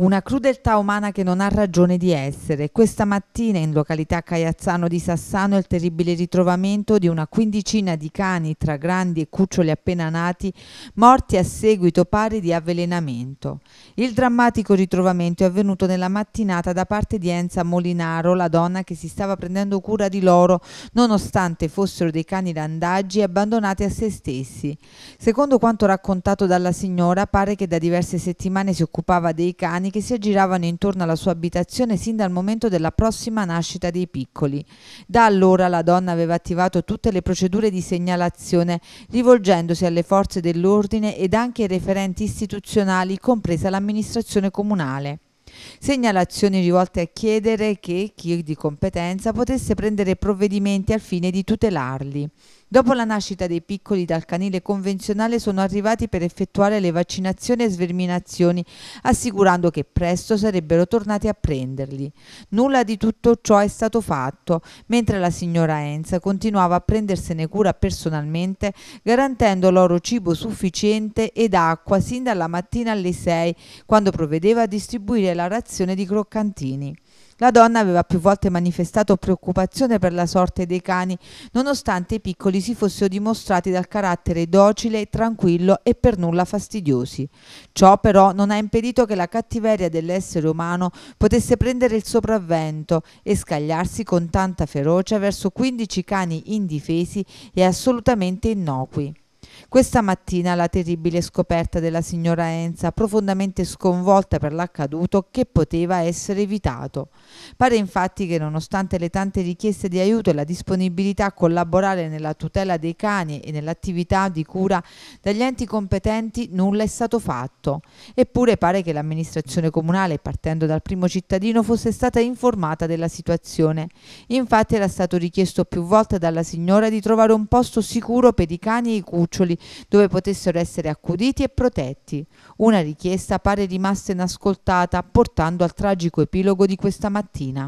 Una crudeltà umana che non ha ragione di essere. Questa mattina in località Caiazzano di Sassano il terribile ritrovamento di una quindicina di cani tra grandi e cuccioli appena nati morti a seguito pari di avvelenamento. Il drammatico ritrovamento è avvenuto nella mattinata da parte di Enza Molinaro, la donna che si stava prendendo cura di loro nonostante fossero dei cani randaggi abbandonati a se stessi. Secondo quanto raccontato dalla signora pare che da diverse settimane si occupava dei cani anziani che si aggiravano intorno alla sua abitazione sin dal momento della prossima nascita dei piccoli. Da allora la donna aveva attivato tutte le procedure di segnalazione, rivolgendosi alle forze dell'ordine ed anche ai referenti istituzionali, compresa l'amministrazione comunale segnalazioni rivolte a chiedere che chi di competenza potesse prendere provvedimenti al fine di tutelarli. Dopo la nascita dei piccoli dal canile convenzionale sono arrivati per effettuare le vaccinazioni e sverminazioni, assicurando che presto sarebbero tornati a prenderli. Nulla di tutto ciò è stato fatto, mentre la signora Enza continuava a prendersene cura personalmente, garantendo loro cibo sufficiente ed acqua sin dalla mattina alle 6, quando provvedeva a distribuire la razione di croccantini. La donna aveva più volte manifestato preoccupazione per la sorte dei cani, nonostante i piccoli si fossero dimostrati dal carattere docile, tranquillo e per nulla fastidiosi. Ciò però non ha impedito che la cattiveria dell'essere umano potesse prendere il sopravvento e scagliarsi con tanta ferocia verso 15 cani indifesi e assolutamente innocui. Questa mattina la terribile scoperta della signora Enza, profondamente sconvolta per l'accaduto che poteva essere evitato. Pare infatti che nonostante le tante richieste di aiuto e la disponibilità a collaborare nella tutela dei cani e nell'attività di cura dagli enti competenti nulla è stato fatto. Eppure pare che l'amministrazione comunale, partendo dal primo cittadino, fosse stata informata della situazione. Infatti era stato richiesto più volte dalla signora di trovare un posto sicuro per i cani e i cuccioli dove potessero essere accuditi e protetti. Una richiesta pare rimasta inascoltata portando al tragico epilogo di questa mattina.